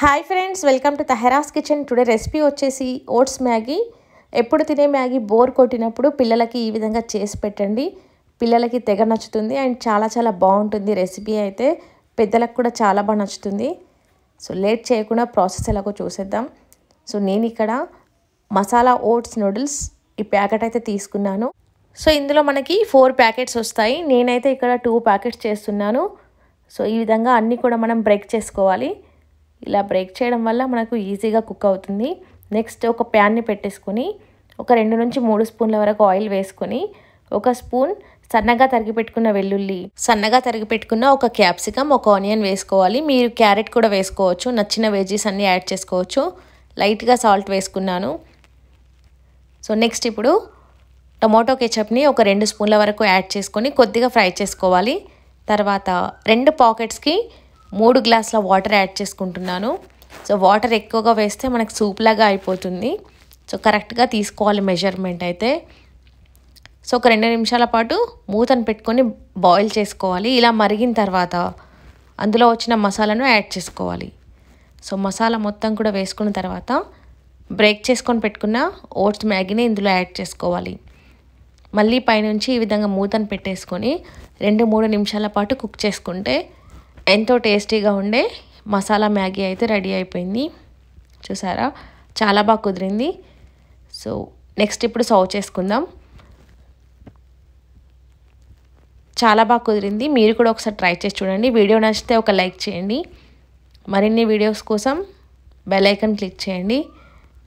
hi friends welcome to Tahara's kitchen today recipe వచ్చేసి oats Maggi ఎప్పుడు తినే మ్యాగీ బోర్ కొట్టినప్పుడు పిల్లలకి ఈ విధంగా చేసి పెట్టండి పిల్లలకి తెగ నచ్చుతుంది అండ్ చాలా చాలా బాగుంటుంది రెసిపీ అయితే పెద్దలకు కూడా చాలా బాగా నచ్చుతుంది సో లేట్ చేయకుండా ప్రాసెస్ ఎలాగో చూసేద్దాం సో నేను ఇక్కడ మసాలా ఓట్స్ నూడిల్స్ ఈ ప్యాకెట్ అయితే తీసుకున్నాను సో ఇందులో మనకి ఫోర్ ప్యాకెట్స్ వస్తాయి నేనైతే ఇక్కడ టూ ప్యాకెట్స్ చేస్తున్నాను సో ఈ విధంగా అన్నీ కూడా మనం బ్రేక్ చేసుకోవాలి ఇలా బ్రేక్ చేయడం వల్ల మనకు ఈజీగా కుక్ అవుతుంది నెక్స్ట్ ఒక ప్యాన్ని పెట్టేసుకొని ఒక రెండు నుంచి మూడు స్పూన్ల వరకు ఆయిల్ వేసుకొని ఒక స్పూన్ సన్నగా తరిగి పెట్టుకున్న వెల్లుల్లి సన్నగా తరిగి పెట్టుకున్న ఒక క్యాప్సికమ్ ఒక ఆనియన్ వేసుకోవాలి మీరు క్యారెట్ కూడా వేసుకోవచ్చు నచ్చిన వెజీస్ అన్నీ యాడ్ చేసుకోవచ్చు లైట్గా సాల్ట్ వేసుకున్నాను సో నెక్స్ట్ ఇప్పుడు టొమాటో కెచప్ని ఒక రెండు స్పూన్ల వరకు యాడ్ చేసుకొని కొద్దిగా ఫ్రై చేసుకోవాలి తర్వాత రెండు పాకెట్స్కి మూడు గ్లాసుల వాటర్ యాడ్ చేసుకుంటున్నాను సో వాటర్ ఎక్కువగా వేస్తే మనకు సూప్ లాగా అయిపోతుంది సో కరెక్ట్గా తీసుకోవాలి మెజర్మెంట్ అయితే సో ఒక రెండు నిమిషాల పాటు మూతను పెట్టుకొని బాయిల్ చేసుకోవాలి ఇలా మరిగిన తర్వాత అందులో వచ్చిన మసాలాను యాడ్ చేసుకోవాలి సో మసాలా మొత్తం కూడా వేసుకున్న తర్వాత బ్రేక్ చేసుకొని పెట్టుకున్న ఓట్స్ మ్యాగీని ఇందులో యాడ్ చేసుకోవాలి మళ్ళీ పైనుంచి ఈ విధంగా మూతను పెట్టేసుకొని రెండు మూడు నిమిషాల పాటు కుక్ చేసుకుంటే ఎంతో టేస్టీగా ఉండే మసాలా మ్యాగీ అయితే రెడీ అయిపోయింది చూసారా చాలా బాగా కుదిరింది సో నెక్స్ట్ ఇప్పుడు సర్వ్ చేసుకుందాం చాలా బాగా కుదిరింది మీరు కూడా ఒకసారి ట్రై చేసి చూడండి వీడియో నచ్చితే ఒక లైక్ చేయండి మరిన్ని వీడియోస్ కోసం బెల్ ఐకన్ క్లిక్ చేయండి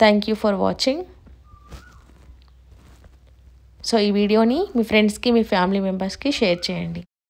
thank you for watching so ఈ వీడియోని మీ ఫ్రెండ్స్కి మీ ఫ్యామిలీ మెంబర్స్కి షేర్ చేయండి